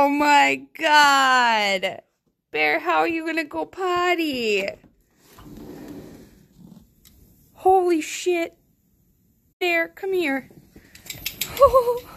Oh my god. Bear, how are you gonna go potty? Holy shit. Bear, come here.